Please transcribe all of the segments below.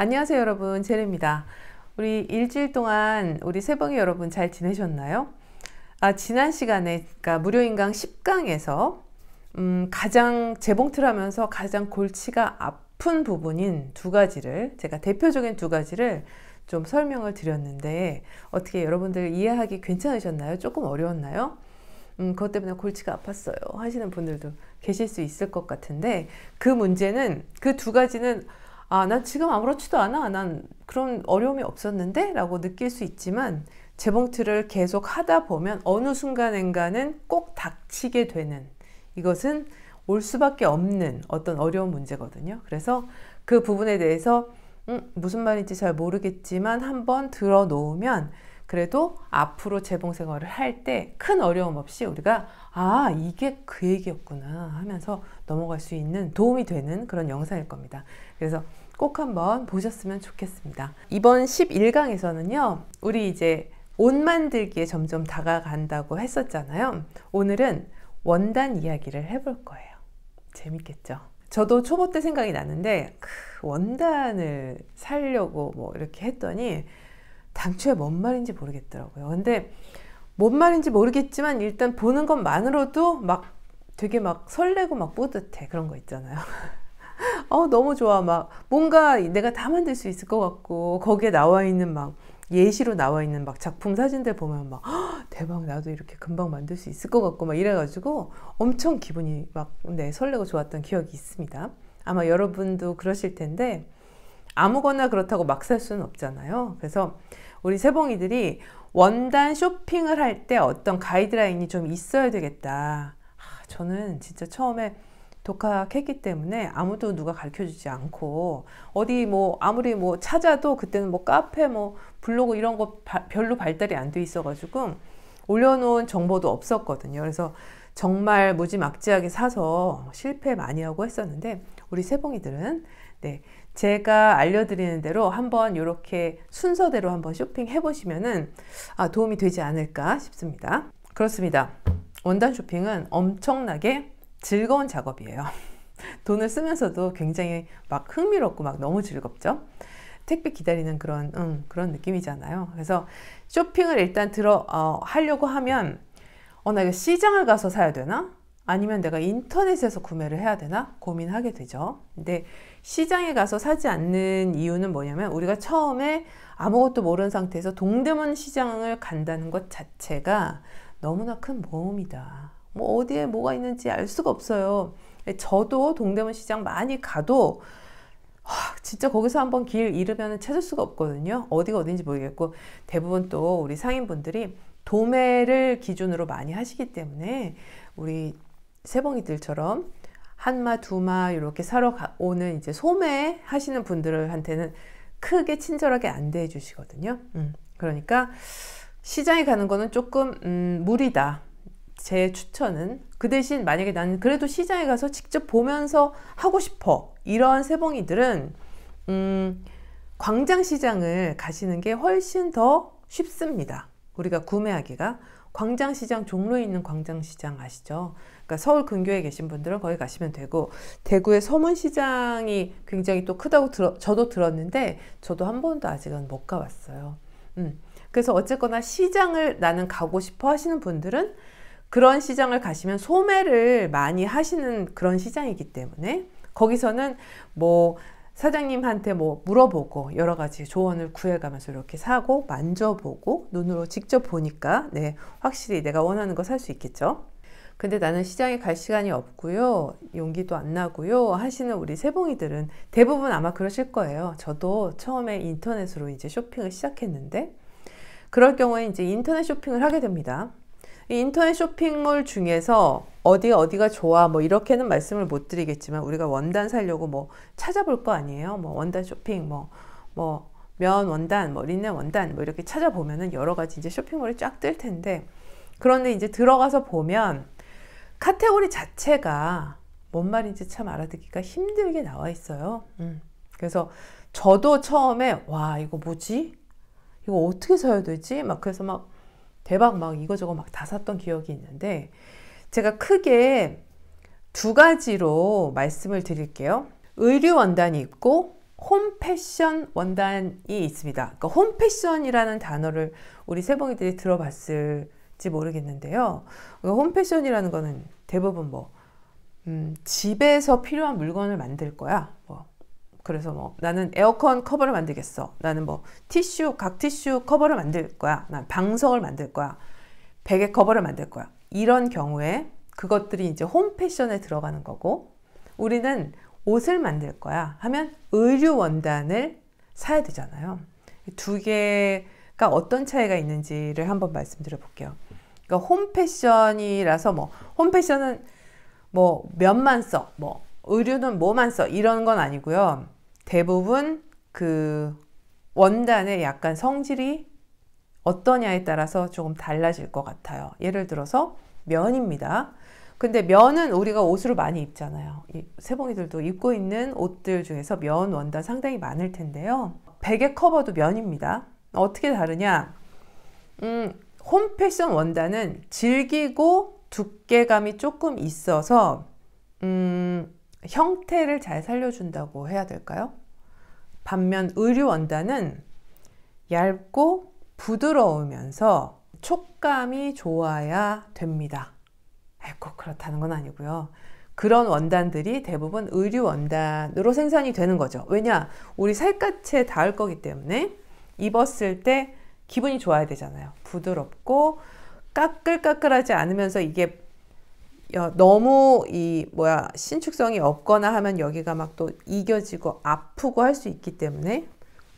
안녕하세요 여러분 제레입니다 우리 일주일 동안 우리 새봉이 여러분 잘 지내셨나요? 아 지난 시간에 그러니까 무료인강 10강에서 음, 가장 재봉틀 하면서 가장 골치가 아픈 부분인 두 가지를 제가 대표적인 두 가지를 좀 설명을 드렸는데 어떻게 여러분들 이해하기 괜찮으셨나요? 조금 어려웠나요? 음, 그것 때문에 골치가 아팠어요 하시는 분들도 계실 수 있을 것 같은데 그 문제는 그 두 가지는 아, 난 지금 아무렇지도 않아. 난 그런 어려움이 없었는데? 라고 느낄 수 있지만 재봉틀을 계속 하다 보면 어느 순간엔가는 꼭 닥치게 되는 이것은 올 수밖에 없는 어떤 어려운 문제거든요. 그래서 그 부분에 대해서 음, 무슨 말인지 잘 모르겠지만 한번 들어 놓으면 그래도 앞으로 재봉 생활을 할 때 큰 어려움 없이 우리가 아 이게 그 얘기였구나 하면서 넘어갈 수 있는 도움이 되는 그런 영상일 겁니다. 그래서 꼭 한번 보셨으면 좋겠습니다. 이번 11강에서는요, 우리 이제 옷 만들기에 점점 다가간다고 했었잖아요. 오늘은 원단 이야기를 해볼 거예요. 재밌겠죠? 저도 초보 때 생각이 나는데 그 원단을 살려고 뭐 이렇게 했더니 당초에 뭔 말인지 모르겠더라고요. 근데 뭔 말인지 모르겠지만 일단 보는 것만으로도 막 되게 막 설레고 막 뿌듯해 그런 거 있잖아요. 어, 너무 좋아. 막 뭔가 내가 다 만들 수 있을 것 같고 거기에 나와 있는 막 예시로 나와 있는 막 작품 사진들 보면 막 대박 나도 이렇게 금방 만들 수 있을 것 같고 막 이래가지고 엄청 기분이 막 네, 설레고 좋았던 기억이 있습니다. 아마 여러분도 그러실 텐데 아무거나 그렇다고 막 살 수는 없잖아요. 그래서 우리 세봉이들이 원단 쇼핑을 할 때 어떤 가이드라인이 좀 있어야 되겠다. 아, 저는 진짜 처음에 독학했기 때문에 아무도 누가 가르쳐 주지 않고 어디 뭐 아무리 뭐 찾아도 그때는 뭐 카페 뭐 블로그 이런 거 바, 별로 발달이 안 돼 있어 가지고 올려놓은 정보도 없었거든요. 그래서 정말 무지막지하게 사서 실패 많이 하고 했었는데 우리 세봉이들은 네 제가 알려드리는 대로 한번 이렇게 순서대로 한번 쇼핑해 보시면은 아, 도움이 되지 않을까 싶습니다. 그렇습니다. 원단 쇼핑은 엄청나게 즐거운 작업이에요. 돈을 쓰면서도 굉장히 막 흥미롭고 막 너무 즐겁죠. 택배 기다리는 그런 음, 그런 느낌이잖아요. 그래서 쇼핑을 일단 들어 어, 하려고 하면 어, 나이 시장을 가서 사야 되나? 아니면 내가 인터넷에서 구매를 해야 되나 고민하게 되죠. 근데 시장에 가서 사지 않는 이유는 뭐냐면 우리가 처음에 아무것도 모르는 상태에서 동대문 시장을 간다는 것 자체가 너무나 큰 모험이다. 뭐 어디에 뭐가 있는지 알 수가 없어요. 예, 저도 동대문 시장 많이 가도 하, 진짜 거기서 한번 길 잃으면 찾을 수가 없거든요. 어디가 어딘지 모르겠고 대부분 또 우리 상인분들이 도매를 기준으로 많이 하시기 때문에 우리 세봉이들처럼 한 마 두 마 이렇게 사러 가, 오는 이제 소매 하시는 분들한테는 크게 친절하게 안대해 주시거든요. 음, 그러니까 시장에 가는 거는 조금 음, 무리다. 제 추천은 그 대신 만약에 나는 그래도 시장에 가서 직접 보면서 하고 싶어 이러한 세봉이들은 음, 광장시장을 가시는 게 훨씬 더 쉽습니다. 우리가 구매하기가 광장시장 종로에 있는 광장시장 아시죠? 그러니까 서울 근교에 계신 분들은 거기 가시면 되고 대구의 서문시장이 굉장히 또 크다고 들어, 저도 들었는데 저도 한 번도 아직은 못 가봤어요. 음. 그래서 어쨌거나 시장을 나는 가고 싶어 하시는 분들은 그런 시장을 가시면 소매를 많이 하시는 그런 시장이기 때문에 거기서는 뭐 사장님한테 뭐 물어보고 여러 가지 조언을 구해가면서 이렇게 사고 만져보고 눈으로 직접 보니까 네 확실히 내가 원하는 거 살 수 있겠죠. 근데 나는 시장에 갈 시간이 없고요. 용기도 안 나고요. 하시는 우리 세봉이들은 대부분 아마 그러실 거예요. 저도 처음에 인터넷으로 이제 쇼핑을 시작했는데 그럴 경우에 이제 인터넷 쇼핑을 하게 됩니다. 인터넷 쇼핑몰 중에서 어디 어디가 좋아 뭐 이렇게는 말씀을 못 드리겠지만 우리가 원단 살려고 뭐 찾아볼 거 아니에요 뭐 원단 쇼핑 뭐뭐 뭐 면 원단 뭐 린넨 원단 뭐 이렇게 찾아보면은 여러 가지 이제 쇼핑몰이 쫙 뜰 텐데 그런데 이제 들어가서 보면 카테고리 자체가 뭔 말인지 참 알아듣기가 힘들게 나와 있어요 음. 그래서 저도 처음에 와 이거 뭐지 이거 어떻게 사야 되지 막 그래서 막 대박 막 이거저거 막 다 샀던 기억이 있는데 제가 크게 두 가지로 말씀을 드릴게요. 의류 원단이 있고 홈 패션 원단이 있습니다. 그러니까 홈 패션이라는 단어를 우리 세봉이들이 들어봤을지 모르겠는데요. 그러니까 홈 패션이라는 거는 대부분 뭐 음, 집에서 필요한 물건을 만들 거야. 뭐 그래서 뭐 나는 에어컨 커버를 만들겠어. 나는 뭐 티슈 각 티슈 커버를 만들 거야. 난 방석을 만들 거야. 베개 커버를 만들 거야. 이런 경우에 그것들이 이제 홈 패션에 들어가는 거고 우리는 옷을 만들 거야 하면 의류 원단을 사야 되잖아요. 두 개가 어떤 차이가 있는지를 한번 말씀드려 볼게요. 그러니까 홈 패션이라서 뭐홈 패션은 뭐 면만 써, 뭐 의류는 뭐만 써 이런 건 아니고요. 대부분 그 원단의 약간 성질이 어떠냐에 따라서 조금 달라질 것 같아요. 예를 들어서 면입니다. 근데 면은 우리가 옷으로 많이 입잖아요. 세봉이들도 입고 있는 옷들 중에서 면 원단 상당히 많을 텐데요. 베개 커버도 면입니다. 어떻게 다르냐? 음, 홈패션 원단은 질기고 두께감이 조금 있어서 음, 형태를 잘 살려준다고 해야 될까요? 반면 의류원단은 얇고 부드러우면서 촉감이 좋아야 됩니다. 꼭 그렇다는 건 아니고요. 그런 원단들이 대부분 의류 원단으로 생산이 되는 거죠. 왜냐? 우리 살갗에 닿을 거기 때문에 입었을 때 기분이 좋아야 되잖아요. 부드럽고 까끌까끌하지 않으면서 이게 너무 이 뭐야 신축성이 없거나 하면 여기가 막 또 이겨지고 아프고 할 수 있기 때문에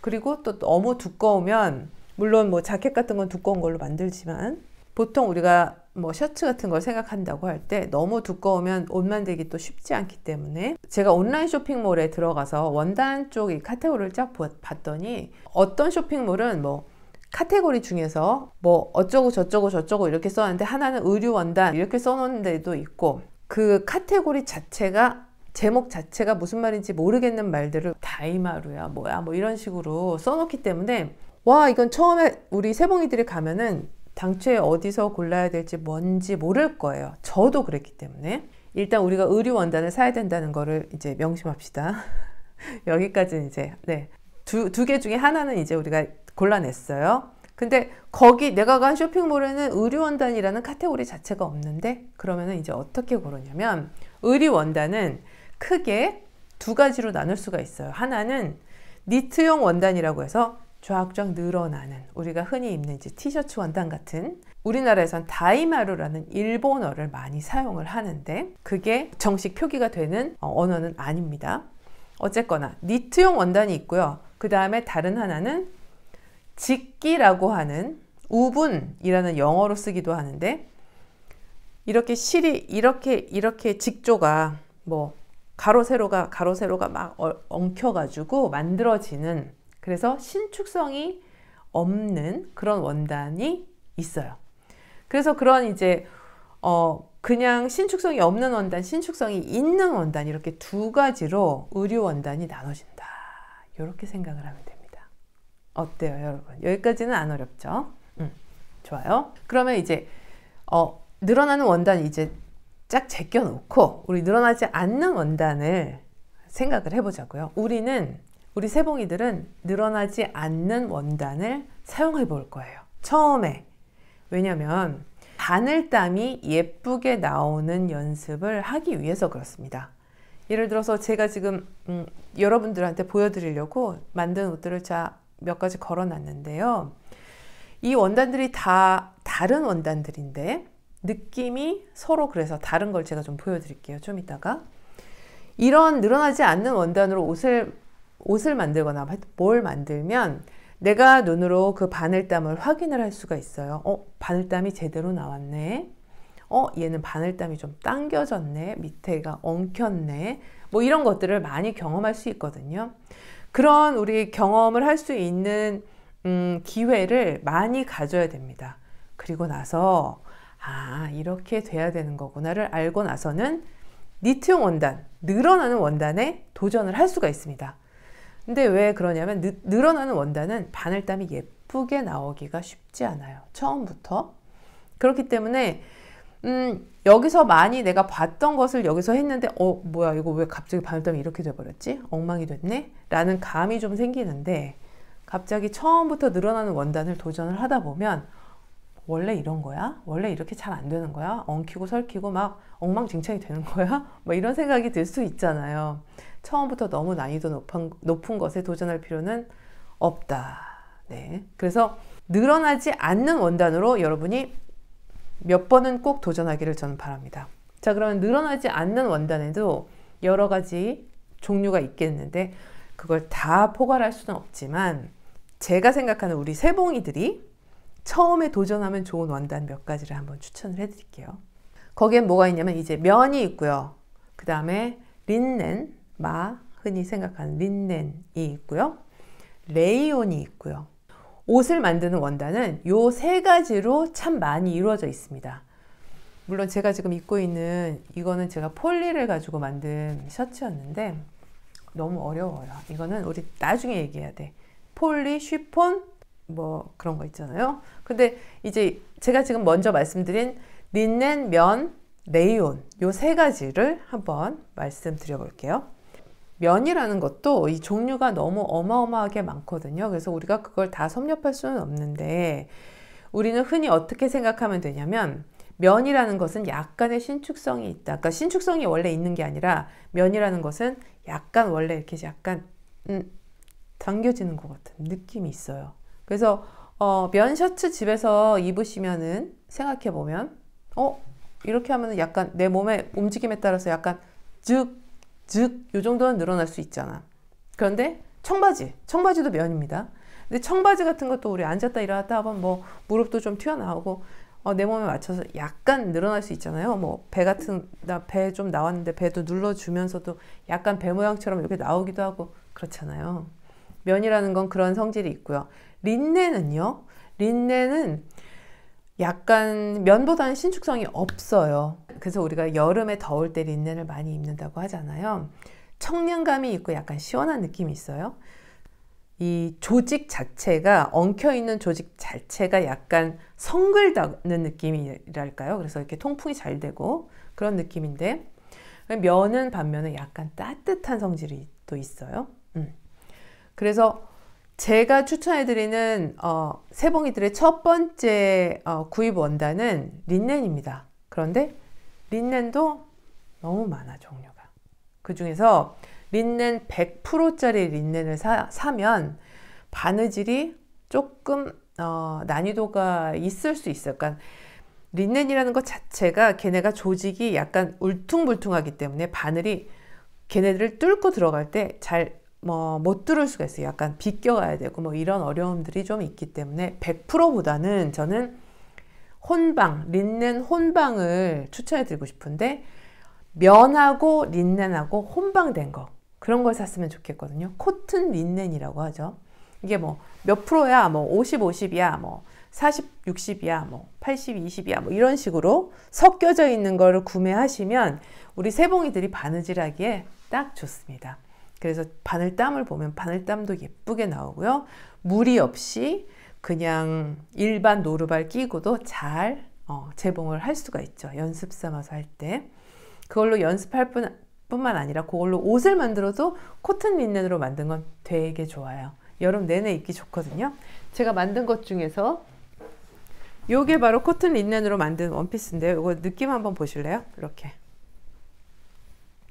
그리고 또 너무 두꺼우면 물론 뭐 자켓 같은 건 두꺼운 걸로 만들지만 보통 우리가 뭐 셔츠 같은 걸 생각한다고 할 때 너무 두꺼우면 옷 만들기 또 쉽지 않기 때문에 제가 온라인 쇼핑몰에 들어가서 원단 쪽이 카테고리를 쫙 봤더니 어떤 쇼핑몰은 뭐 카테고리 중에서 뭐 어쩌고 저쩌고 저쩌고 이렇게 써놨는데 하나는 의류원단 이렇게 써놓은 데도 있고 그 카테고리 자체가 제목 자체가 무슨 말인지 모르겠는 말들을 다이마루야 뭐야 뭐 이런 식으로 써놓기 때문에 와 이건 처음에 우리 세봉이들이 가면은 당초에 어디서 골라야 될지 뭔지 모를 거예요 저도 그랬기 때문에 일단 우리가 의류 원단을 사야 된다는 거를 이제 명심합시다 여기까지는 이제 네 두, 두 개 중에 하나는 이제 우리가 골라냈어요. 근데 거기 내가 간 쇼핑몰에는 의류원단이라는 카테고리 자체가 없는데 그러면 이제 어떻게 고르냐면 의류원단은 크게 두 가지로 나눌 수가 있어요. 하나는 니트용 원단이라고 해서 조악좌 늘어나는 우리가 흔히 입는 이제 티셔츠 원단 같은 우리나라에선 다이마루라는 일본어를 많이 사용을 하는데 그게 정식 표기가 되는 어, 언어는 아닙니다. 어쨌거나 니트용 원단이 있고요. 그 다음에 다른 하나는 직기라고 하는 우분이라는 영어로 쓰기도 하는데 이렇게 실이 이렇게 이렇게 직조가 뭐 가로 세로가 가로 세로가 막 어, 엉켜 가지고 만들어지는 그래서 신축성이 없는 그런 원단이 있어요. 그래서 그런 이제 어 그냥 신축성이 없는 원단, 신축성이 있는 원단 이렇게 두 가지로 의류 원단이 나눠진다. 이렇게 생각을 하면 됩니다. 어때요, 여러분? 여기까지는 안 어렵죠? 음, 좋아요. 그러면 이제 어, 늘어나는 원단 이제 쫙 제껴 놓고 우리 늘어나지 않는 원단을 생각을 해보자고요. 우리는 우리 세봉이들은 늘어나지 않는 원단을 사용해 볼 거예요. 처음에 왜냐면 바늘땀이 예쁘게 나오는 연습을 하기 위해서 그렇습니다. 예를 들어서 제가 지금 음, 여러분들한테 보여드리려고 만든 옷들을 자 몇 가지 걸어놨는데요. 이 원단들이 다 다른 원단들인데 느낌이 서로 그래서 다른 걸 제가 좀 보여드릴게요. 좀 이따가 이런 늘어나지 않는 원단으로 옷을 옷을 만들거나 뭘 만들면 내가 눈으로 그 바늘땀을 확인을 할 수가 있어요. 어, 바늘땀이 제대로 나왔네. 어, 얘는 바늘땀이 좀 당겨졌네, 밑에가 엉켰네, 뭐 이런 것들을 많이 경험할 수 있거든요. 그런 우리 경험을 할 수 있는 음, 기회를 많이 가져야 됩니다. 그리고 나서 아 이렇게 돼야 되는 거구나를 알고 나서는 니트용 원단, 늘어나는 원단에 도전을 할 수가 있습니다. 근데 왜 그러냐면 느, 늘어나는 원단은 바늘땀이 예쁘게 나오기가 쉽지 않아요. 처음부터. 그렇기 때문에 음, 여기서 많이 내가 봤던 것을 여기서 했는데 어 뭐야 이거 왜 갑자기 반려이 이렇게 돼버렸지? 엉망이 됐네? 라는 감이 좀 생기는데 갑자기 처음부터 늘어나는 원단을 도전을 하다 보면 원래 이런 거야? 원래 이렇게 잘 안 되는 거야? 엉키고 설키고 막 엉망진창이 되는 거야? 뭐 이런 생각이 들 수 있잖아요. 처음부터 너무 난이도 높은, 높은 것에 도전할 필요는 없다. 네. 그래서 늘어나지 않는 원단으로 여러분이 몇 번은 꼭 도전하기를 저는 바랍니다. 자, 그러면 늘어나지 않는 원단에도 여러 가지 종류가 있겠는데 그걸 다 포괄할 수는 없지만 제가 생각하는 우리 세봉이들이 처음에 도전하면 좋은 원단 몇 가지를 한번 추천을 해드릴게요. 거기엔 뭐가 있냐면 이제 면이 있고요. 그 다음에 린넨, 마, 흔히 생각하는 린넨이 있고요. 레이온이 있고요. 옷을 만드는 원단은 요 세 가지로 참 많이 이루어져 있습니다. 물론 제가 지금 입고 있는 이거는 제가 폴리를 가지고 만든 셔츠였는데 너무 어려워요. 이거는 우리 나중에 얘기해야 돼. 폴리, 쉬폰 뭐 그런 거 있잖아요. 근데 이제 제가 지금 먼저 말씀드린 린넨, 면, 레이온 요 세 가지를 한번 말씀드려 볼게요. 면이라는 것도 이 종류가 너무 어마어마하게 많거든요. 그래서 우리가 그걸 다 섭렵할 수는 없는데 우리는 흔히 어떻게 생각하면 되냐면 면이라는 것은 약간의 신축성이 있다. 그러니까 신축성이 원래 있는 게 아니라 면이라는 것은 약간 원래 이렇게 약간 음, 당겨지는 것 같은 느낌이 있어요. 그래서 어, 면 셔츠 집에서 입으시면은 생각해 보면 어 이렇게 하면은 약간 내 몸의 움직임에 따라서 약간 즉 즉, 요 정도는 늘어날 수 있잖아. 그런데 청바지, 청바지도 면입니다. 근데 청바지 같은 것도 우리 앉았다 일어났다 하면 뭐 무릎도 좀 튀어나오고 어, 내 몸에 맞춰서 약간 늘어날 수 있잖아요. 뭐 배 같은 나 배 좀 나왔는데 배도 눌러주면서도 약간 배 모양처럼 이렇게 나오기도 하고 그렇잖아요. 면이라는 건 그런 성질이 있고요. 린넨은요. 린넨은 약간 면보다는 신축성이 없어요. 그래서 우리가 여름에 더울 때 린넨을 많이 입는다고 하잖아요. 청량감이 있고 약간 시원한 느낌이 있어요. 이 조직 자체가 엉켜있는 조직 자체가 약간 성글다는 느낌이랄까요? 그래서 이렇게 통풍이 잘 되고 그런 느낌인데 면은 반면에 약간 따뜻한 성질이 또 있어요. 음. 그래서 제가 추천해드리는 어, 세봉이들의 첫 번째 어, 구입 원단은 린넨입니다. 그런데 린넨도 너무 많아 종류가. 그 중에서 린넨 100%짜리 린넨을 사, 면 바느질이 조금 어, 난이도가 있을 수 있어요. 그러니까 린넨이라는 것 자체가 걔네가 조직이 약간 울퉁불퉁하기 때문에 바늘이 걔네들을 뚫고 들어갈 때잘 뭐, 못 들을 수가 있어요. 약간 비껴가야 되고, 뭐, 이런 어려움들이 좀 있기 때문에 100%보다는 저는 혼방, 린넨 혼방을 추천해 드리고 싶은데, 면하고 린넨하고 혼방된 거. 그런 걸 샀으면 좋겠거든요. 코튼 린넨이라고 하죠. 이게 뭐 몇 프로야, 뭐 50, 50이야, 뭐 40, 60이야, 뭐 80, 20이야, 뭐 이런 식으로 섞여져 있는 거를 구매하시면 우리 세봉이들이 바느질하기에 딱 좋습니다. 그래서 바늘땀을 보면 바늘땀도 예쁘게 나오고요. 무리 없이 그냥 일반 노루발 끼고도 잘 어, 재봉을 할 수가 있죠. 연습 삼아서 할 때. 그걸로 연습할 뿐, 뿐만 아니라 그걸로 옷을 만들어도 코튼 린넨으로 만든 건 되게 좋아요. 여름 내내 입기 좋거든요. 제가 만든 것 중에서 요게 바로 코튼 린넨으로 만든 원피스인데요. 이거 느낌 한번 보실래요? 이렇게.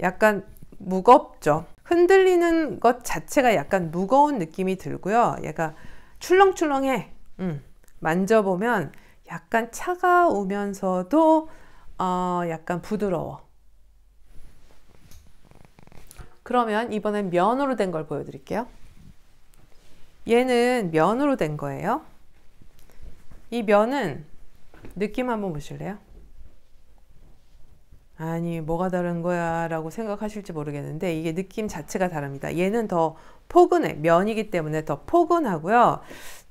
약간 무겁죠? 흔들리는 것 자체가 약간 무거운 느낌이 들고요. 얘가 출렁출렁해. 음, 만져보면 약간 차가우면서도 어, 약간 부드러워. 그러면 이번엔 면으로 된 걸 보여드릴게요. 얘는 면으로 된 거예요. 이 면은 느낌 한번 보실래요? 아니 뭐가 다른 거야 라고 생각하실지 모르겠는데 이게 느낌 자체가 다릅니다. 얘는 더 포근해 면이기 때문에 더 포근하고요.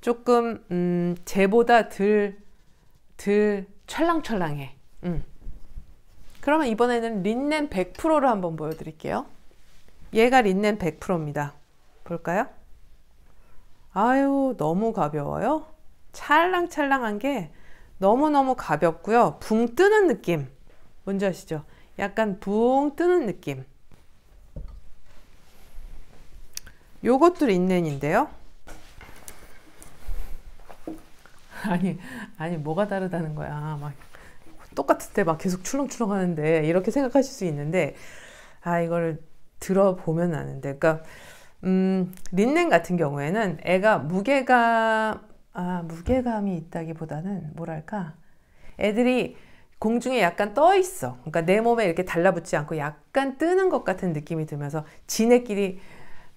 조금 음, 쟤보다 덜, 덜 찰랑찰랑해. 음. 그러면 이번에는 린넨 100%를 한번 보여드릴게요. 얘가 린넨 100%입니다. 볼까요? 아유 너무 가벼워요. 찰랑찰랑한 게 너무너무 가볍고요. 붕 뜨는 느낌. 뭔지 아시죠? 약간 붕 뜨는 느낌. 요것도 린넨인데요. 아니, 아니, 뭐가 다르다는 거야. 막 똑같을 때 막 계속 출렁출렁 하는데, 이렇게 생각하실 수 있는데, 아, 이걸 들어보면 아는데. 그러니까, 음, 린넨 같은 경우에는 애가 무게감, 아, 무게감이 있다기보다는 뭐랄까. 애들이 공중에 약간 떠 있어. 그러니까 내 몸에 이렇게 달라붙지 않고 약간 뜨는 것 같은 느낌이 들면서 지네끼리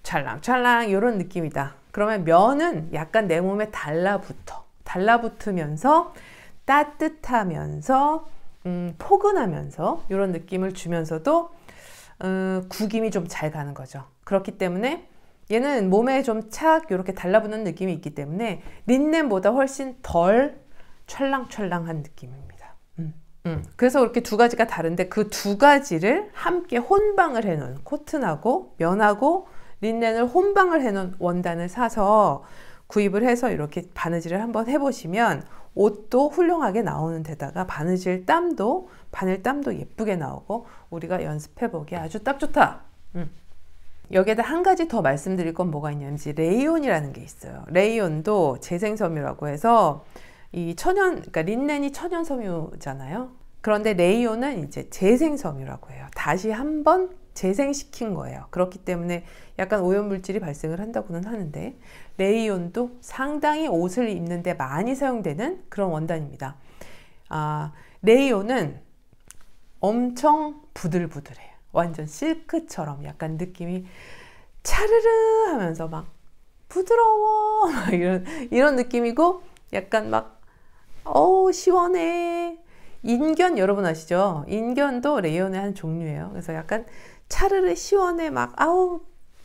찰랑찰랑 이런 느낌이다. 그러면 면은 약간 내 몸에 달라붙어. 달라붙으면서 따뜻하면서 음, 포근하면서 이런 느낌을 주면서도 음, 구김이 좀 잘 가는 거죠. 그렇기 때문에 얘는 몸에 좀 착 이렇게 달라붙는 느낌이 있기 때문에 린넨보다 훨씬 덜 찰랑찰랑한 느낌입니다. 음, 그래서 그렇게 두 가지가 다른데 그 두 가지를 함께 혼방을 해놓은 코튼하고 면하고 린넨을 혼방을 해놓은 원단을 사서 구입을 해서 이렇게 바느질을 한번 해보시면 옷도 훌륭하게 나오는 데다가 바느질 땀도 바늘 땀도 예쁘게 나오고 우리가 연습해보기 아주 딱 좋다. 음. 여기에다 한 가지 더 말씀드릴 건 뭐가 있냐면 레이온이라는 게 있어요. 레이온도 재생섬유라고 해서 이 천연, 그러니까 린넨이 천연 섬유잖아요. 그런데 레이온은 이제 재생 섬유라고 해요. 다시 한번 재생시킨 거예요. 그렇기 때문에 약간 오염물질이 발생을 한다고는 하는데 레이온도 상당히 옷을 입는데 많이 사용되는 그런 원단입니다. 아, 레이온은 엄청 부들부들해요. 완전 실크처럼 약간 느낌이 차르르 하면서 막 부드러워 막 이런 이런 느낌이고 약간 막어 시원해. 인견 여러분 아시죠? 인견도 레이온의 한 종류예요. 그래서 약간 차르르 시원해 막 아우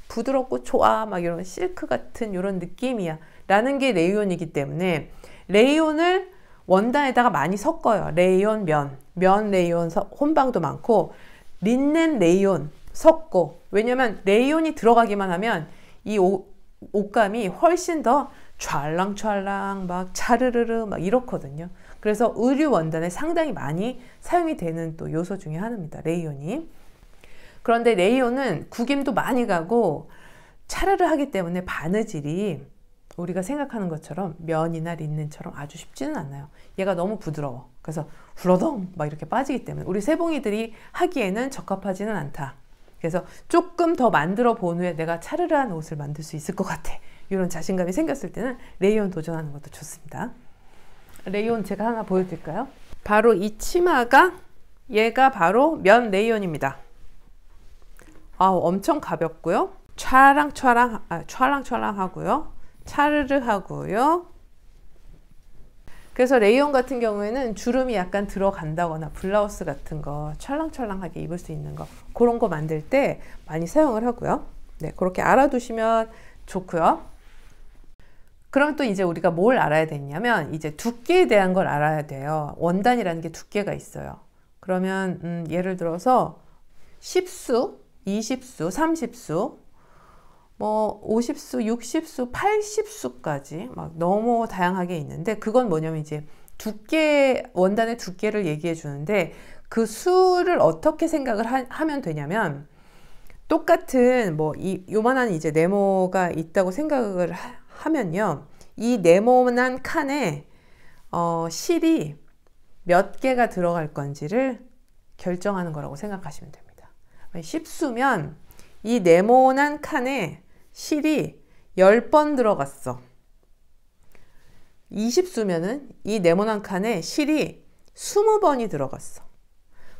부드럽고 좋아 막 이런 실크 같은 이런 느낌이야 라는 게 레이온이기 때문에 레이온을 원단에다가 많이 섞어요. 레이온 면, 면 레이온 혼방도 많고 린넨 레이온 섞고 왜냐면 레이온이 들어가기만 하면 이 옷, 옷감이 훨씬 더 촤랑촤랑 막 차르르르 막 이렇거든요. 그래서 의류 원단에 상당히 많이 사용이 되는 또 요소 중에 하나입니다. 레이온이. 그런데 레이온은 구김도 많이 가고 차르르 하기 때문에 바느질이 우리가 생각하는 것처럼 면이나 린넨처럼 아주 쉽지는 않아요. 얘가 너무 부드러워. 그래서 후러덩 막 이렇게 빠지기 때문에 우리 세봉이들이 하기에는 적합하지는 않다. 그래서 조금 더 만들어 본 후에 내가 차르르한 옷을 만들 수 있을 것 같아. 이런 자신감이 생겼을 때는 레이온 도전하는 것도 좋습니다. 레이온 제가 하나 보여드릴까요? 바로 이 치마가 얘가 바로 면 레이온입니다. 아, 엄청 가볍고요. 촤랑촤랑 아, 촤랑촤랑 하고요. 차르르 하고요. 그래서 레이온 같은 경우에는 주름이 약간 들어간다거나 블라우스 같은 거 찰랑찰랑하게 입을 수 있는 거 그런 거 만들 때 많이 사용을 하고요. 네, 그렇게 알아두시면 좋고요. 그럼 또 이제 우리가 뭘 알아야 되냐면 이제 두께에 대한 걸 알아야 돼요. 원단이라는 게 두께가 있어요. 그러면 음, 예를 들어서 10수, 20수, 30수, 뭐 50수, 60수, 80수까지 막 너무 다양하게 있는데 그건 뭐냐면 이제 두께 원단의 두께를 얘기해 주는데 그 수를 어떻게 생각을 하, 면 되냐면 똑같은 뭐 이 요만한 이제 네모가 있다고 생각을 하, 하면요. 이 네모난 칸에 어, 실이 몇 개가 들어갈 건지를 결정하는 거라고 생각하시면 됩니다. 10수면 이 네모난 칸에 실이 10번 들어갔어. 20수면은 이 네모난 칸에 실이 20번이 들어갔어.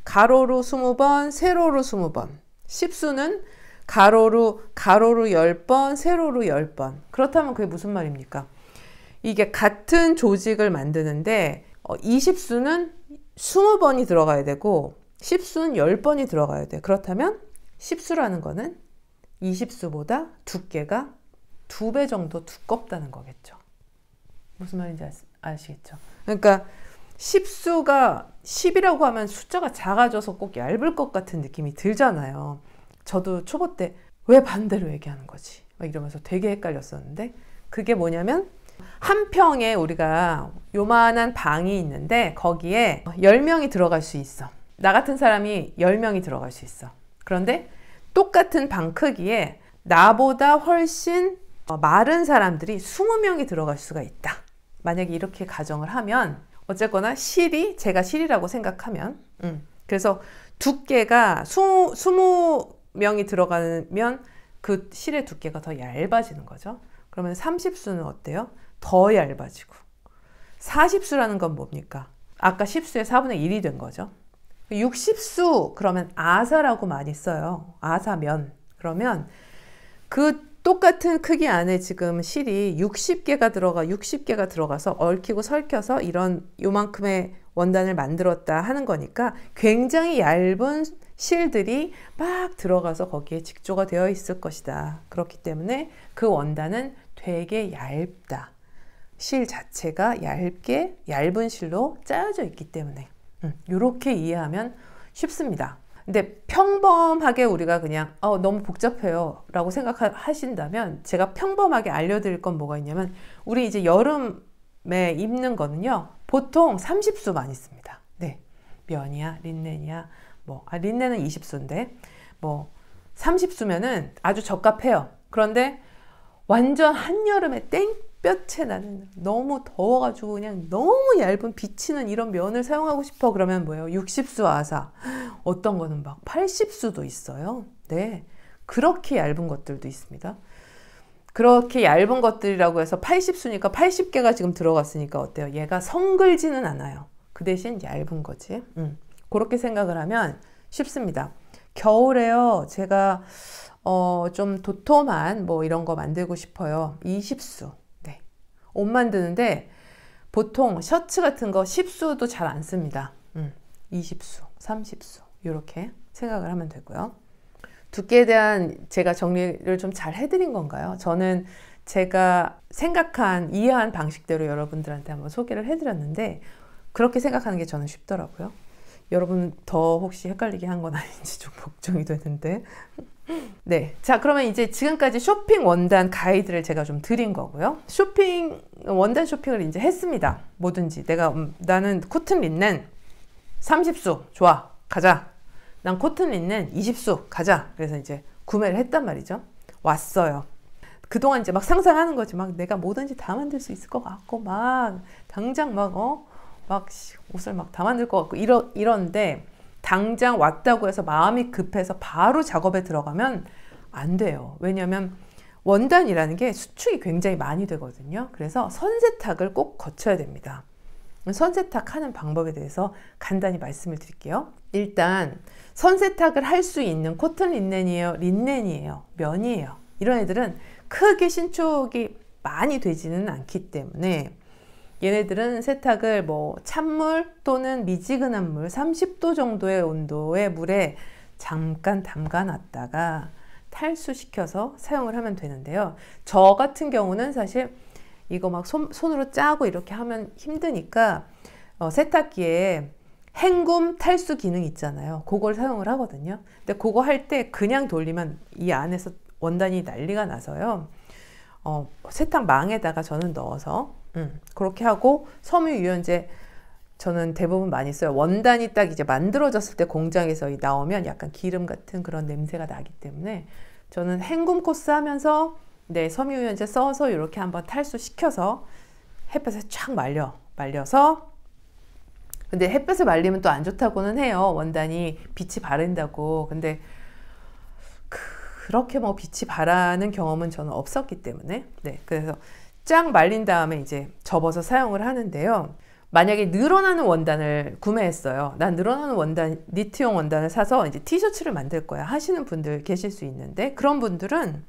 가로로 20번, 세로로 20번. 10수는 가로로 가로로 10번, 세로로 10번. 그렇다면 그게 무슨 말입니까? 이게 같은 조직을 만드는데 20수는 어, 20번이 들어가야 되고 10수는 10번이 들어가야 돼. 그렇다면 10수라는 거는 20수보다 두께가 두 배 정도 두껍다는 거겠죠. 무슨 말인지 아시, 겠죠 그러니까 10수가 10이라고 하면 숫자가 작아져서 꼭 얇을 것 같은 느낌이 들잖아요. 저도 초보 때 왜 반대로 얘기하는 거지? 막 이러면서 되게 헷갈렸었는데 그게 뭐냐면 한 평에 우리가 요만한 방이 있는데 거기에 10명이 들어갈 수 있어. 나 같은 사람이 10명이 들어갈 수 있어. 그런데 똑같은 방 크기에 나보다 훨씬 어, 마른 사람들이 20명이 들어갈 수가 있다. 만약에 이렇게 가정을 하면 어쨌거나 실이 제가 실이라고 생각하면 음. 그래서 두께가 20, 20 명이 들어가면 그 실의 두께가 더 얇아지는 거죠. 그러면 30수는 어때요? 더 얇아지고 40수라는 건 뭡니까? 아까 10수의 4분의 1이 된 거죠. 60수 그러면 아사라고 많이 써요. 아사면 그러면 그 똑같은 크기 안에 지금 실이 60개가 들어가 60개가 들어가서 얽히고 설켜서 이런 요만큼의 원단을 만들었다 하는 거니까 굉장히 얇은 실들이 막 들어가서 거기에 직조가 되어 있을 것이다. 그렇기 때문에 그 원단은 되게 얇다. 실 자체가 얇게 얇은 실로 짜여져 있기 때문에 이렇게 음, 이해하면 쉽습니다. 근데 평범하게 우리가 그냥 어, 너무 복잡해요 라고 생각하신다면 제가 평범하게 알려드릴 건 뭐가 있냐면 우리 이제 여름에 입는 거는요 보통 30수 많이 씁니다. 네. 면이야, 린넨이야, 뭐, 아, 린넨은 20수인데, 뭐, 30수면은 아주 적합해요. 그런데 완전 한여름에 땡볕에 나는 너무 더워가지고 그냥 너무 얇은 비치는 이런 면을 사용하고 싶어 그러면 뭐예요? 60수 아사. 어떤 거는 막 80수도 있어요. 네. 그렇게 얇은 것들도 있습니다. 그렇게 얇은 것들이라고 해서 80수니까 80개가 지금 들어갔으니까 어때요? 얘가 성글지는 않아요. 그 대신 얇은 거지. 음. 그렇게 생각을 하면 쉽습니다. 겨울에요. 제가 어, 좀 도톰한 뭐 이런 거 만들고 싶어요. 20수. 네. 옷 만드는데 보통 셔츠 같은 거 10수도 잘 안 씁니다. 음. 20수, 30수. 이렇게 생각을 하면 되고요. 두께에 대한 제가 정리를 좀 잘 해드린 건가요? 저는 제가 생각한, 이해한 방식대로 여러분들한테 한번 소개를 해드렸는데, 그렇게 생각하는 게 저는 쉽더라고요. 여러분 더 혹시 헷갈리게 한 건 아닌지 좀 걱정이 되는데. 네. 자, 그러면 이제 지금까지 쇼핑 원단 가이드를 제가 좀 드린 거고요. 쇼핑, 원단 쇼핑을 이제 했습니다. 뭐든지. 내가, 음, 나는 코튼 린넨 30수. 좋아. 가자. 난 코튼 있는 2집수 가자. 그래서 이제 구매를 했단 말이죠. 왔어요. 그동안 이제 막 상상하는 거지. 막 내가 뭐든지 다 만들 수 있을 것 같고, 막 당장 막, 어? 막 옷을 막 다 만들 것 같고, 이러, 이런데 당장 왔다고 해서 마음이 급해서 바로 작업에 들어가면 안 돼요. 왜냐면 원단이라는 게 수축이 굉장히 많이 되거든요. 그래서 선세탁을 꼭 거쳐야 됩니다. 선세탁 하는 방법에 대해서 간단히 말씀을 드릴게요. 일단 선세탁을 할 수 있는 코튼 린넨이에요. 린넨이에요. 면이에요. 이런 애들은 크게 신축이 많이 되지는 않기 때문에 얘네들은 세탁을 뭐 찬물 또는 미지근한 물 30도 정도의 온도의 물에 잠깐 담가 놨다가 탈수시켜서 사용을 하면 되는데요. 저 같은 경우는 사실 이거 막 손, 손으로 짜고 이렇게 하면 힘드니까 어, 세탁기에 헹굼 탈수 기능 있잖아요. 그걸 사용을 하거든요. 근데 그거 할 때 그냥 돌리면 이 안에서 원단이 난리가 나서요. 어, 세탁망에다가 저는 넣어서 음, 그렇게 하고 섬유유연제 저는 대부분 많이 써요. 원단이 딱 이제 만들어졌을 때 공장에서 나오면 약간 기름 같은 그런 냄새가 나기 때문에 저는 헹굼 코스 하면서 네, 섬유유연제 써서 이렇게 한번 탈수시켜서 햇볕에 촥 말려 말려서 근데 햇볕에 말리면 또 안 좋다고는 해요 원단이 빛이 바른다고 근데 그렇게 뭐 빛이 바라는 경험은 저는 없었기 때문에 네 그래서 쫙 말린 다음에 이제 접어서 사용을 하는데요 만약에 늘어나는 원단을 구매했어요 난 늘어나는 원단 니트용 원단을 사서 이제 티셔츠를 만들 거야 하시는 분들 계실 수 있는데 그런 분들은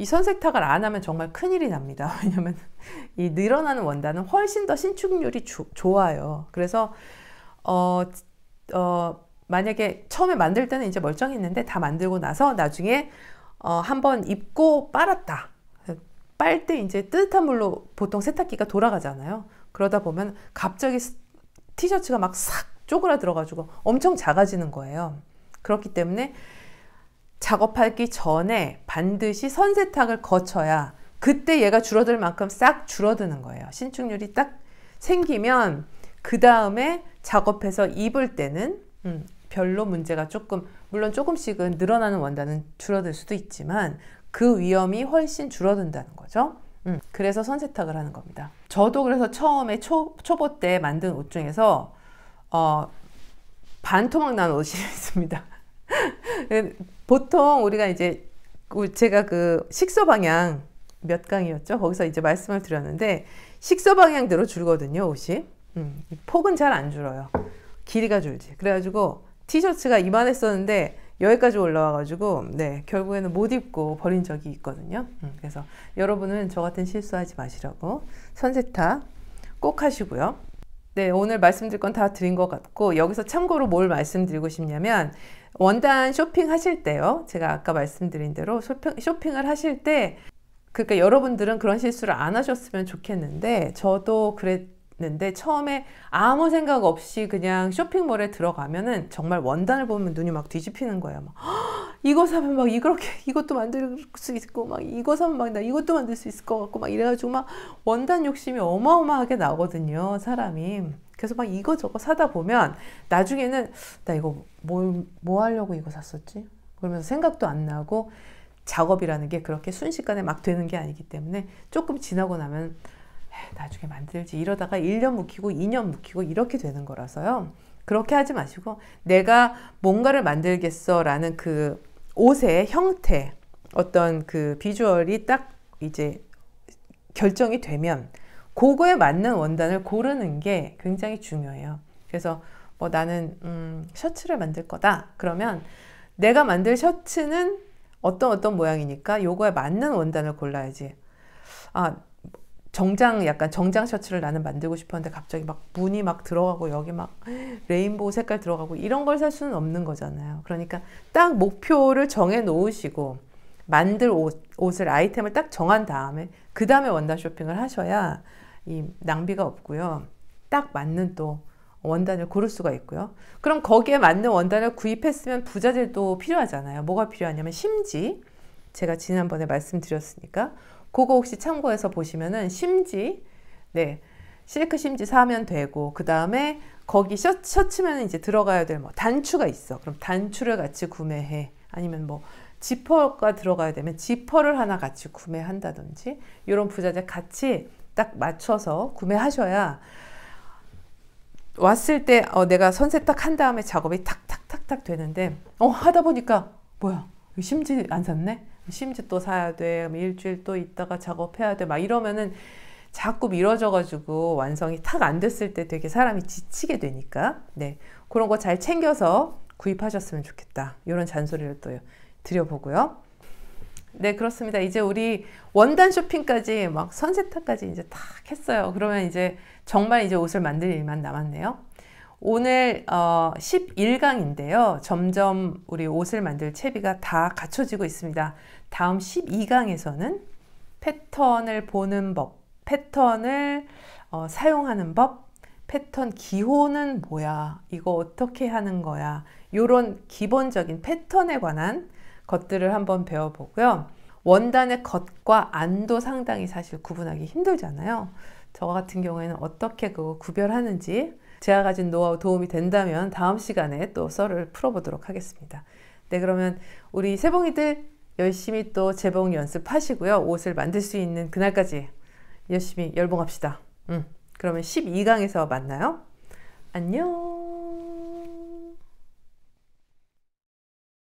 이 선색탁을 안 하면 정말 큰일이 납니다. 왜냐면 이 늘어나는 원단은 훨씬 더 신축률이 조, 좋아요. 그래서 어, 어, 만약에 처음에 만들 때는 이제 멀쩡했는데 다 만들고 나서 나중에 어, 한번 입고 빨았다. 빨 때 이제 뜨뜻한 물로 보통 세탁기가 돌아가잖아요. 그러다 보면 갑자기 티셔츠가 막 싹 쪼그라들어가지고 엄청 작아지는 거예요. 그렇기 때문에 작업하기 전에 반드시 선세탁을 거쳐야 그때 얘가 줄어들 만큼 싹 줄어드는 거예요. 신축률이 딱 생기면 그 다음에 작업해서 입을 때는 음, 별로 문제가 조금 물론 조금씩은 늘어나는 원단은 줄어들 수도 있지만 그 위험이 훨씬 줄어든다는 거죠. 음, 그래서 선세탁을 하는 겁니다. 저도 그래서 처음에 초, 초보 때 만든 옷 중에서 어, 반토막 난 옷이 있습니다. 음, 보통 우리가 이제 제가 그 식소 방향 몇 강이었죠? 거기서 이제 말씀을 드렸는데 식소 방향대로 줄거든요, 옷이. 음, 폭은 잘 안 줄어요. 길이가 줄지. 그래가지고 티셔츠가 이만했었는데 여기까지 올라와가지고 네 결국에는 못 입고 버린 적이 있거든요. 음, 그래서 여러분은 저 같은 실수하지 마시라고 선세타 꼭 하시고요. 네, 오늘 말씀드릴 건 다 드린 것 같고 여기서 참고로 뭘 말씀드리고 싶냐면 원단 쇼핑하실 때요. 제가 아까 말씀드린 대로 쇼핑, 쇼핑을 하실 때 그러니까 여러분들은 그런 실수를 안 하셨으면 좋겠는데 저도 그랬 있는데 처음에 아무 생각 없이 그냥 쇼핑몰에 들어가면은 정말 원단을 보면 눈이 막 뒤집히는 거예요. 막 이거 사면 막 이렇게 이것도 만들 수 있고 막 이거 사면 막 나 이것도 만들 수 있을 것 같고 막 이래가지고 막 원단 욕심이 어마어마하게 나거든요. 사람이. 그래서 막 이거저거 사다 보면 나중에는 나 이거 뭐, 뭐 하려고 이거 샀었지? 그러면서 생각도 안 나고 작업이라는 게 그렇게 순식간에 막 되는 게 아니기 때문에 조금 지나고 나면 나중에 만들지 이러다가 1년 묵히고 2년 묵히고 이렇게 되는 거라서요. 그렇게 하지 마시고 내가 뭔가를 만들겠어라는 그 옷의 형태 어떤 그 비주얼이 딱 이제 결정이 되면 그거에 맞는 원단을 고르는 게 굉장히 중요해요. 그래서 뭐 나는 음, 셔츠를 만들 거다 그러면 내가 만들 셔츠는 어떤 어떤 모양이니까 요거에 맞는 원단을 골라야지. 아 정장 약간 정장 셔츠를 나는 만들고 싶었는데 갑자기 막 문이 막 들어가고 여기 막 레인보우 색깔 들어가고 이런 걸 살 수는 없는 거잖아요. 그러니까 딱 목표를 정해 놓으시고 만들 옷, 옷을 아이템을 딱 정한 다음에 그 다음에 원단 쇼핑을 하셔야 이 낭비가 없고요. 딱 맞는 또 원단을 고를 수가 있고요. 그럼 거기에 맞는 원단을 구입했으면 부자재도 필요하잖아요. 뭐가 필요하냐면 심지 제가 지난번에 말씀드렸으니까 그거 혹시 참고해서 보시면은 심지 네 실크 심지 사면 되고 그 다음에 거기 셔츠, 셔츠면 이제 들어가야 될 뭐 단추가 있어 그럼 단추를 같이 구매해 아니면 뭐 지퍼가 들어가야 되면 지퍼를 하나 같이 구매한다든지 이런 부자재 같이 딱 맞춰서 구매하셔야 왔을 때 어, 내가 선셋 딱 한 다음에 작업이 탁탁탁탁 되는데 어 하다 보니까 뭐야 심지 안 샀네 심지 또 사야 돼. 뭐 일주일 또 있다가 작업해야 돼. 막 이러면은 자꾸 미뤄져가지고 완성이 탁 안 됐을 때 되게 사람이 지치게 되니까 네 그런 거 잘 챙겨서 구입하셨으면 좋겠다. 이런 잔소리를 또 드려보고요. 네 그렇습니다. 이제 우리 원단 쇼핑까지 막 선세탁까지 이제 탁 했어요. 그러면 이제 정말 이제 옷을 만들 일만 남았네요. 오늘 어, 11강인데요. 점점 우리 옷을 만들 채비가 다 갖춰지고 있습니다. 다음 12강에서는 패턴을 보는 법, 패턴을 어, 사용하는 법, 패턴 기호는 뭐야, 이거 어떻게 하는 거야, 이런 기본적인 패턴에 관한 것들을 한번 배워보고요. 원단의 겉과 안도 상당히 사실 구분하기 힘들잖아요. 저 같은 경우에는 어떻게 그거 구별하는지 제가 가진 노하우 도움이 된다면 다음 시간에 또 썰을 풀어보도록 하겠습니다. 네, 그러면 우리 세봉이들 열심히 또 재봉 연습하시고요. 옷을 만들 수 있는 그날까지 열심히 열봉합시다. 음, 그러면 12강에서 만나요. 안녕!